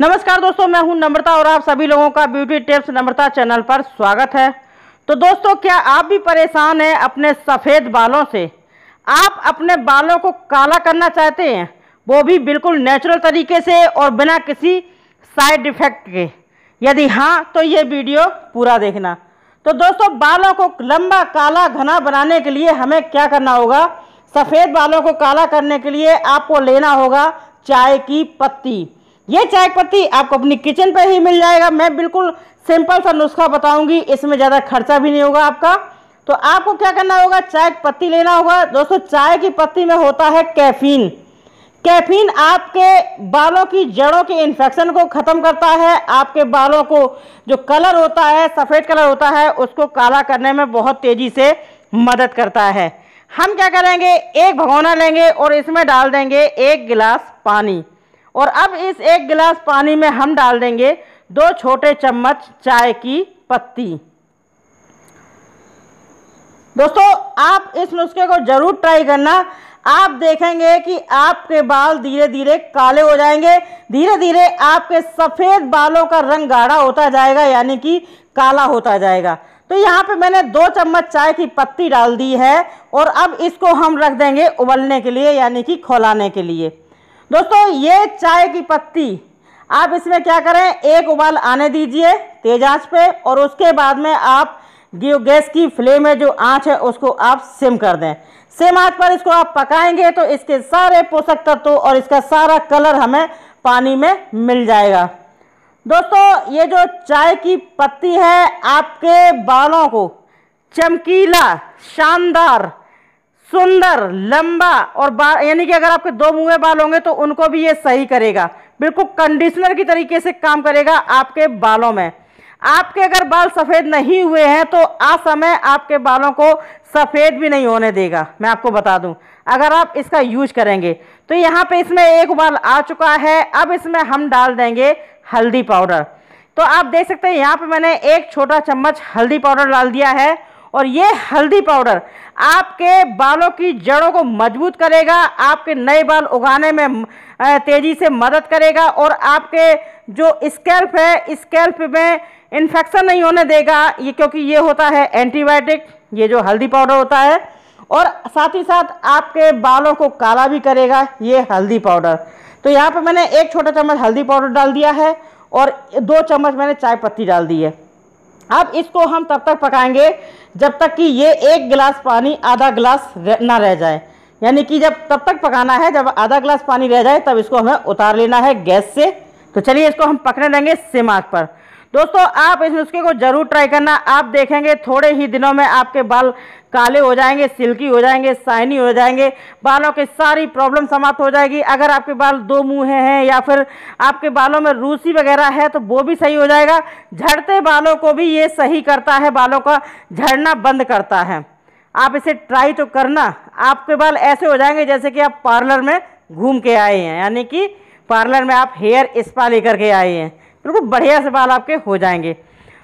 नमस्कार दोस्तों मैं हूं नम्रता और आप सभी लोगों का ब्यूटी टिप्स नम्रता चैनल पर स्वागत है तो दोस्तों क्या आप भी परेशान हैं अपने सफ़ेद बालों से आप अपने बालों को काला करना चाहते हैं वो भी बिल्कुल नेचुरल तरीके से और बिना किसी साइड इफ़ेक्ट के यदि हाँ तो ये वीडियो पूरा देखना तो दोस्तों बालों को लंबा काला घना बनाने के लिए हमें क्या करना होगा सफ़ेद बालों को काला करने के लिए आपको लेना होगा चाय की पत्ती ये चाय पत्ती आपको अपनी किचन पर ही मिल जाएगा मैं बिल्कुल सिंपल सा नुस्खा बताऊंगी इसमें ज़्यादा खर्चा भी नहीं होगा आपका तो आपको क्या करना होगा चाय पत्ती लेना होगा दोस्तों चाय की पत्ती में होता है कैफीन कैफीन आपके बालों की जड़ों के इन्फेक्शन को ख़त्म करता है आपके बालों को जो कलर होता है सफ़ेद कलर होता है उसको काला करने में बहुत तेज़ी से मदद करता है हम क्या करेंगे एक भगोना लेंगे और इसमें डाल देंगे एक गिलास पानी और अब इस एक गिलास पानी में हम डाल देंगे दो छोटे चम्मच चाय की पत्ती दोस्तों आप इस नुस्खे को ज़रूर ट्राई करना आप देखेंगे कि आपके बाल धीरे धीरे काले हो जाएंगे धीरे धीरे आपके सफ़ेद बालों का रंग गाढ़ा होता जाएगा यानी कि काला होता जाएगा तो यहाँ पे मैंने दो चम्मच चाय की पत्ती डाल दी है और अब इसको हम रख देंगे उबलने के लिए यानी कि खोलाने के लिए दोस्तों ये चाय की पत्ती आप इसमें क्या करें एक उबाल आने दीजिए तेज आंच पे और उसके बाद में आप गैस की फ्लेम में जो आंच है उसको आप सिम कर दें सिम आंच पर इसको आप पकाएंगे तो इसके सारे पोषक तत्व और इसका सारा कलर हमें पानी में मिल जाएगा दोस्तों ये जो चाय की पत्ती है आपके बालों को चमकीला शानदार सुंदर लंबा और बाल यानी कि अगर आपके दो मुँहे बाल होंगे तो उनको भी ये सही करेगा बिल्कुल कंडीशनर की तरीके से काम करेगा आपके बालों में आपके अगर बाल सफ़ेद नहीं हुए हैं तो समय आपके बालों को सफ़ेद भी नहीं होने देगा मैं आपको बता दूं अगर आप इसका यूज करेंगे तो यहाँ पे इसमें एक बाल आ चुका है अब इसमें हम डाल देंगे हल्दी पाउडर तो आप देख सकते हैं यहाँ पे मैंने एक छोटा चम्मच हल्दी पाउडर डाल दिया है और ये हल्दी पाउडर आपके बालों की जड़ों को मजबूत करेगा आपके नए बाल उगाने में तेज़ी से मदद करेगा और आपके जो स्केल्प है स्केल्प में इन्फेक्शन नहीं होने देगा ये क्योंकि ये होता है एंटीबायोटिक ये जो हल्दी पाउडर होता है और साथ ही साथ आपके बालों को काला भी करेगा ये हल्दी पाउडर तो यहाँ पर मैंने एक छोटा चम्मच हल्दी पाउडर डाल दिया है और दो चम्मच मैंने चाय पत्ती डाल दी है अब इसको हम तब तक पकाएंगे जब तक कि ये एक गिलास पानी आधा गिलास ना रह जाए यानी कि जब तब तक पकाना है जब आधा गिलास पानी रह जाए तब इसको हमें उतार लेना है गैस से तो चलिए इसको हम पकने देंगे सिम आग पर दोस्तों आप इस नुस्खे को ज़रूर ट्राई करना आप देखेंगे थोड़े ही दिनों में आपके बाल काले हो जाएंगे सिल्की हो जाएंगे शाइनी हो जाएंगे बालों की सारी प्रॉब्लम समाप्त हो जाएगी अगर आपके बाल दो मुँह हैं या फिर आपके बालों में रूसी वगैरह है तो वो भी सही हो जाएगा झड़ते बालों को भी ये सही करता है बालों का झड़ना बंद करता है आप इसे ट्राई तो करना आपके बाल ऐसे हो जाएंगे जैसे कि आप पार्लर में घूम के आए हैं यानी कि पार्लर में आप हेयर स्पा लेकर के आए हैं बिल्कुल बढ़िया से बाल आपके हो जाएंगे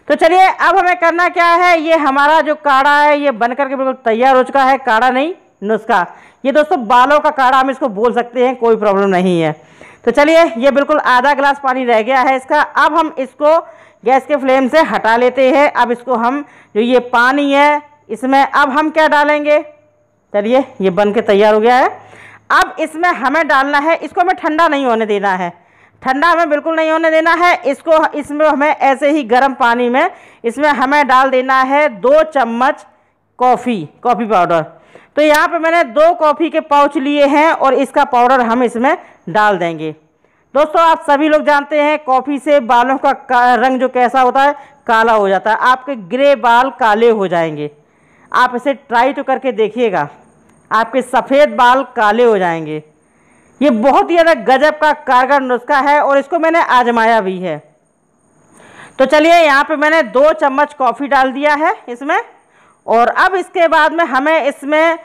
तो चलिए अब हमें करना क्या है ये हमारा जो काढ़ा है ये बन करके बिल्कुल तैयार हो चुका है काढ़ा नहीं नुस्खा ये दोस्तों बालों का काढ़ा हम इसको बोल सकते हैं कोई प्रॉब्लम नहीं है तो चलिए ये बिल्कुल आधा गिलास पानी रह गया है इसका अब हम इसको गैस के फ्लेम से हटा लेते हैं अब इसको हम जो ये पानी है इसमें अब हम क्या डालेंगे चलिए ये बन के तैयार हो गया है अब इसमें हमें डालना है इसको हमें ठंडा नहीं होने देना है ठंडा हमें बिल्कुल नहीं होने देना है इसको इसमें हमें ऐसे ही गर्म पानी में इसमें हमें डाल देना है दो चम्मच कॉफ़ी कॉफ़ी पाउडर तो यहाँ पे मैंने दो कॉफ़ी के पाउच लिए हैं और इसका पाउडर हम इसमें डाल देंगे दोस्तों आप सभी लोग जानते हैं कॉफ़ी से बालों का रंग जो कैसा होता है काला हो जाता है आपके ग्रे बाल काले हो जाएंगे आप इसे ट्राई तो करके देखिएगा आपके सफ़ेद बाल काले हो जाएंगे ये बहुत ही ज़्यादा गजब का कारगर नुस्खा है और इसको मैंने आजमाया भी है तो चलिए यहाँ पे मैंने दो चम्मच कॉफ़ी डाल दिया है इसमें और अब इसके बाद में हमें इसमें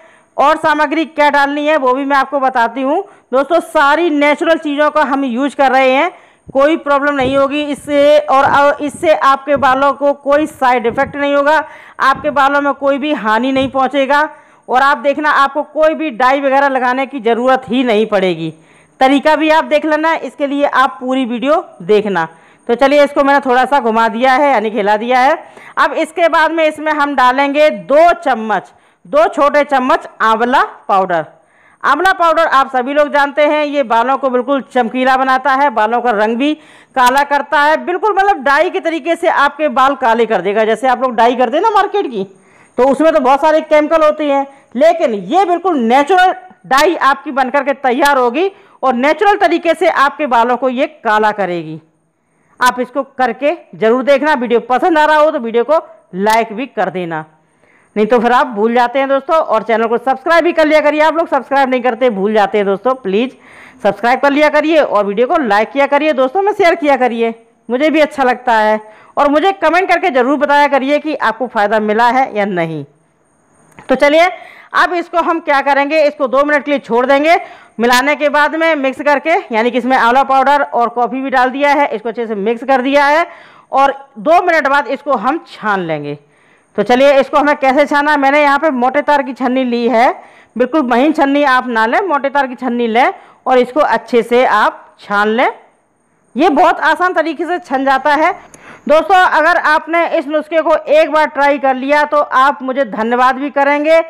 और सामग्री क्या डालनी है वो भी मैं आपको बताती हूँ दोस्तों सारी नेचुरल चीज़ों का हम यूज कर रहे हैं कोई प्रॉब्लम नहीं होगी इससे और इससे आपके बालों को कोई साइड इफ़ेक्ट नहीं होगा आपके बालों में कोई भी हानि नहीं पहुँचेगा और आप देखना आपको कोई भी डाई वगैरह लगाने की ज़रूरत ही नहीं पड़ेगी तरीका भी आप देख लेना इसके लिए आप पूरी वीडियो देखना तो चलिए इसको मैंने थोड़ा सा घुमा दिया है यानी खिला दिया है अब इसके बाद में इसमें हम डालेंगे दो चम्मच दो छोटे चम्मच आंवला पाउडर आंवला पाउडर आप सभी लोग जानते हैं ये बालों को बिल्कुल चमकीला बनाता है बालों का रंग भी काला करता है बिल्कुल मतलब डाई के तरीके से आपके बाल काले कर देगा जैसे आप लोग डाई करते हैं ना मार्केट की तो उसमें तो बहुत सारी केमिकल होती हैं लेकिन ये बिल्कुल नेचुरल डाई आपकी बनकर के तैयार होगी और नेचुरल तरीके से आपके बालों को ये काला करेगी आप इसको करके ज़रूर देखना वीडियो पसंद आ रहा हो तो वीडियो को लाइक भी कर देना नहीं तो फिर आप भूल जाते हैं दोस्तों और चैनल को सब्सक्राइब भी कर लिया करिए आप लोग सब्सक्राइब नहीं करते भूल जाते हैं दोस्तों प्लीज़ सब्सक्राइब कर लिया करिए और वीडियो को लाइक किया करिए दोस्तों में शेयर किया करिए मुझे भी अच्छा लगता है और मुझे कमेंट करके ज़रूर बताया करिए कि आपको फ़ायदा मिला है या नहीं तो चलिए अब इसको हम क्या करेंगे इसको दो मिनट के लिए छोड़ देंगे मिलाने के बाद में मिक्स करके यानी कि इसमें आंवला पाउडर और कॉफ़ी भी डाल दिया है इसको अच्छे से मिक्स कर दिया है और दो मिनट बाद इसको हम छान लेंगे तो चलिए इसको हमें कैसे छाना मैंने यहाँ पर मोटे तार की छन्नी ली है बिल्कुल महीन छन्नी आप ना लें मोटे तार की छन्नी लें और इसको अच्छे से आप छान लें ये बहुत आसान तरीके से छन जाता है दोस्तों अगर आपने इस नुस्खे को एक बार ट्राई कर लिया तो आप मुझे धन्यवाद भी करेंगे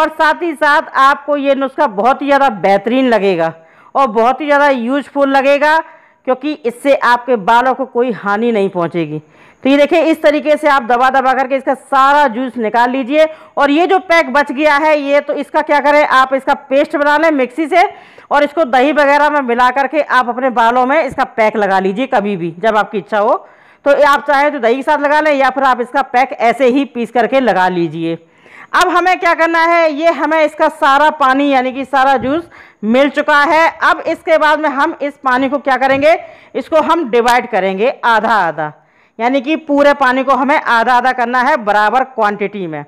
और साथ ही साथ आपको ये नुस्खा बहुत ही ज़्यादा बेहतरीन लगेगा और बहुत ही ज़्यादा यूजफुल लगेगा क्योंकि इससे आपके बालों को कोई हानि नहीं पहुंचेगी तो ये देखिए इस तरीके से आप दबा दबा करके इसका सारा जूस निकाल लीजिए और ये जो पैक बच गया है ये तो इसका क्या करें आप इसका पेस्ट बना लें मिक्सी से और इसको दही वगैरह में मिला करके आप अपने बालों में इसका पैक लगा लीजिए कभी भी जब आपकी इच्छा हो तो आप चाहें तो दही के साथ लगा लें या फिर आप इसका पैक ऐसे ही पीस करके लगा लीजिए अब हमें क्या करना है ये हमें इसका सारा पानी यानी कि सारा जूस मिल चुका है अब इसके बाद में हम इस पानी को क्या करेंगे इसको हम डिवाइड करेंगे आधा आधा यानी कि पूरे पानी को हमें आधा आधा करना है बराबर क्वांटिटी में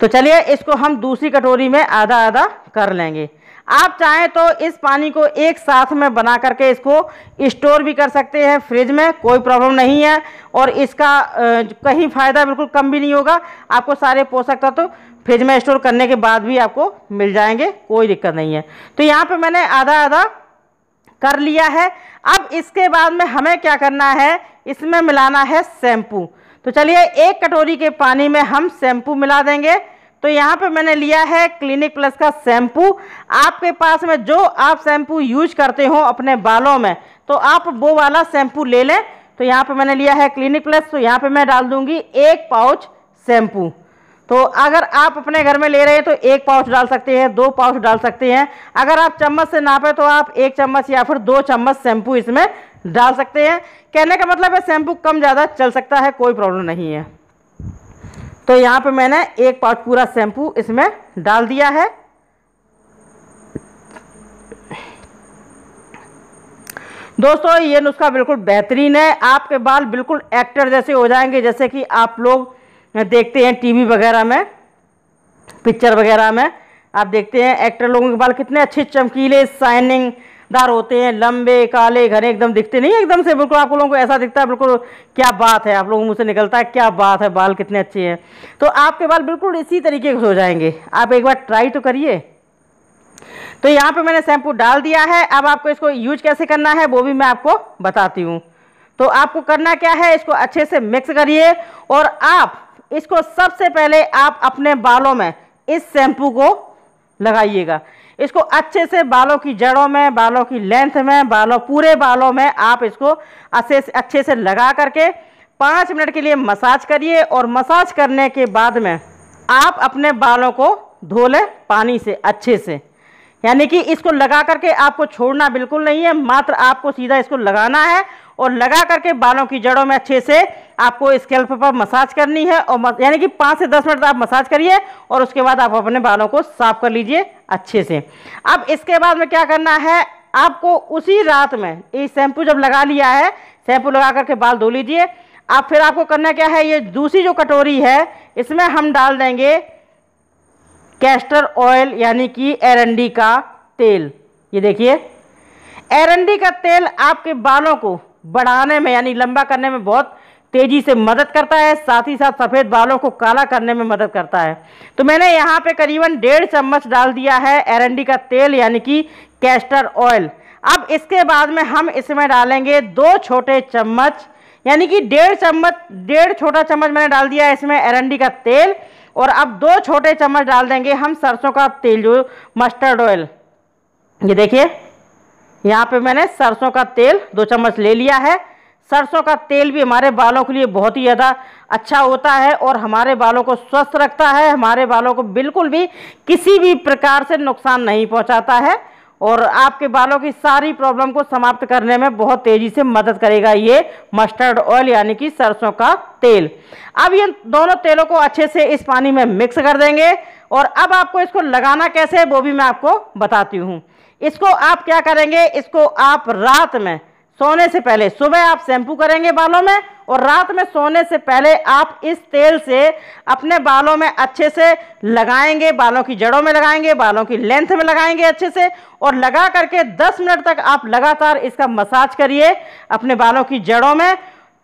तो चलिए इसको हम दूसरी कटोरी में आधा आधा कर लेंगे आप चाहें तो इस पानी को एक साथ में बना करके इसको स्टोर भी कर सकते हैं फ्रिज में कोई प्रॉब्लम नहीं है और इसका कहीं फ़ायदा बिल्कुल कम भी नहीं होगा आपको सारे पोषक तत्व तो फ्रिज में स्टोर करने के बाद भी आपको मिल जाएंगे कोई दिक्कत नहीं है तो यहाँ पर मैंने आधा आधा कर लिया है अब इसके बाद में हमें क्या करना है इसमें मिलाना है शैम्पू तो चलिए एक कटोरी के पानी में हम शैम्पू मिला देंगे तो यहाँ पे मैंने लिया है क्लिनिक प्लस का शैम्पू आपके पास में जो आप शैम्पू यूज करते हो अपने बालों में तो आप वो वाला शैम्पू ले लें तो यहाँ पे मैंने लिया है क्लिनिक प्लस तो यहाँ पे मैं डाल दूंगी एक पाउच शैम्पू तो अगर आप अपने घर में ले रहे हैं तो एक पाउच डाल सकते हैं दो पाउच डाल सकते हैं अगर आप चम्मच से नापे तो आप एक चम्मच या फिर दो चम्मच शैम्पू इसमें डाल सकते हैं कहने का मतलब है शैम्पू कम ज़्यादा चल सकता है कोई प्रॉब्लम नहीं है तो यहाँ पे मैंने एक पाउच पूरा शैम्पू इसमें डाल दिया है दोस्तों ये नुस्खा बिल्कुल बेहतरीन है आपके बाल बिल्कुल एक्टर जैसे हो जाएंगे जैसे कि आप लोग देखते हैं टीवी वगैरह में पिक्चर वगैरह में आप देखते हैं एक्टर लोगों के बाल कितने अच्छे चमकीले शाइनिंग दार होते हैं लंबे काले घने एकदम दिखते नहीं एकदम से बिल्कुल आप लोगों को ऐसा दिखता है बिल्कुल क्या बात है आप लोगों मुझसे निकलता है क्या बात है बाल कितने अच्छे हैं तो आपके बाल बिल्कुल इसी तरीके से हो जाएंगे आप एक बार ट्राई तो करिए तो यहाँ पे मैंने शैम्पू डाल दिया है अब आपको इसको यूज कैसे करना है वो भी मैं आपको बताती हूँ तो आपको करना क्या है इसको अच्छे से मिक्स करिए और आप इसको सबसे पहले आप अपने बालों में इस शैम्पू को लगाइएगा इसको अच्छे से बालों की जड़ों में बालों की लेंथ में बालों पूरे बालों में आप इसको अच्छे से अच्छे से लगा करके पाँच मिनट के लिए मसाज करिए और मसाज करने के बाद में आप अपने बालों को धो लें पानी से अच्छे से यानी कि इसको लगा करके आपको छोड़ना बिल्कुल नहीं है मात्र आपको सीधा इसको लगाना है और लगा करके बालों की जड़ों में अच्छे से आपको स्केल्प पर मसाज करनी है और यानी कि पाँच से दस मिनट आप मसाज करिए और उसके बाद आप अपने बालों को साफ कर लीजिए अच्छे से अब इसके बाद में क्या करना है आपको उसी रात में ये शैम्पू जब लगा लिया है शैम्पू लगा करके बाल धो लीजिए अब फिर आपको करना क्या है ये दूसरी जो कटोरी है इसमें हम डाल देंगे कैस्टर ऑयल यानी कि एरंडी का तेल ये देखिए एरंडी का तेल आपके बालों को बढ़ाने में यानी लंबा करने में बहुत तेज़ी से मदद करता है साथ ही साथ सफ़ेद बालों को काला करने में मदद करता है तो मैंने यहाँ पे करीबन डेढ़ चम्मच डाल दिया है एरंडी का तेल यानी कि कैस्टर ऑयल अब इसके बाद में हम इसमें डालेंगे दो छोटे चम्मच यानी कि डेढ़ चम्मच डेढ़ छोटा चम्मच मैंने डाल दिया है इसमें एरंडी का तेल और अब दो छोटे चम्मच डाल देंगे हम सरसों का तेल जो मस्टर्ड ऑयल ये देखिए यहाँ पे मैंने सरसों का तेल दो चम्मच ले लिया है सरसों का तेल भी हमारे बालों के लिए बहुत ही ज़्यादा अच्छा होता है और हमारे बालों को स्वस्थ रखता है हमारे बालों को बिल्कुल भी किसी भी प्रकार से नुकसान नहीं पहुँचाता है और आपके बालों की सारी प्रॉब्लम को समाप्त करने में बहुत तेज़ी से मदद करेगा ये मस्टर्ड ऑयल यानी कि सरसों का तेल अब ये दोनों तेलों को अच्छे से इस पानी में मिक्स कर देंगे और अब आपको इसको लगाना कैसे है वो भी मैं आपको बताती हूँ इसको आप क्या करेंगे इसको आप रात में सोने से पहले सुबह आप शैम्पू करेंगे बालों में और रात में सोने से पहले आप इस तेल से अपने बालों में अच्छे से लगाएंगे बालों की जड़ों में लगाएंगे बालों की लेंथ में लगाएंगे अच्छे से और लगा करके 10 मिनट तक आप लगातार इसका मसाज करिए अपने बालों की जड़ों में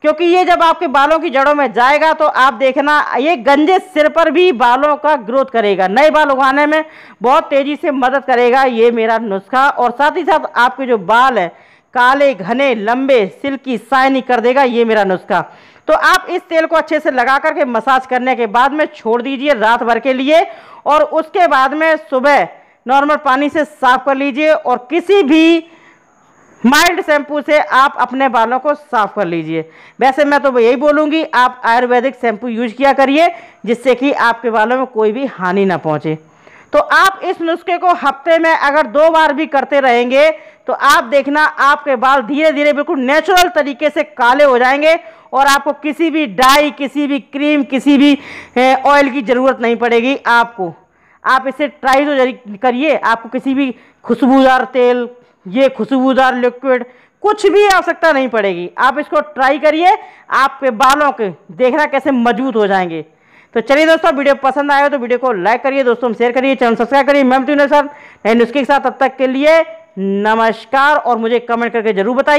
क्योंकि ये जब आपके बालों की जड़ों में जाएगा तो आप देखना ये गंजे सिर पर भी बालों का ग्रोथ करेगा नए बाल उगाने में बहुत तेज़ी से मदद करेगा ये मेरा नुस्खा और साथ ही साथ आपके जो बाल है काले घने लंबे सिल्की साइनी कर देगा ये मेरा नुस्खा तो आप इस तेल को अच्छे से लगा करके मसाज करने के बाद में छोड़ दीजिए रात भर के लिए और उसके बाद में सुबह नॉर्मल पानी से साफ कर लीजिए और किसी भी माइल्ड शैम्पू से आप अपने बालों को साफ कर लीजिए वैसे मैं तो यही बोलूँगी आप आयुर्वेदिक शैम्पू यूज किया करिए जिससे कि आपके बालों में कोई भी हानि ना पहुँचे तो आप इस नुस्खे को हफ्ते में अगर दो बार भी करते रहेंगे तो आप देखना आपके बाल धीरे धीरे बिल्कुल नेचुरल तरीके से काले हो जाएंगे और आपको किसी भी डाई किसी भी क्रीम किसी भी ऑयल की ज़रूरत नहीं पड़ेगी आपको आप इसे ट्राई तो करिए आपको किसी भी खुशबूदार तेल ये खुशबूदार लिक्विड कुछ भी आवश्यकता नहीं पड़ेगी आप इसको ट्राई करिए आपके बालों के देखना कैसे मजबूत हो जाएंगे तो चलिए दोस्तों वीडियो पसंद आए तो वीडियो को लाइक करिए दोस्तों शेयर करिए चैनल सब्सक्राइब करिए मैम सर नए नुस्खे के साथ तब तक के लिए नमस्कार और मुझे कमेंट करके जरूर बताइए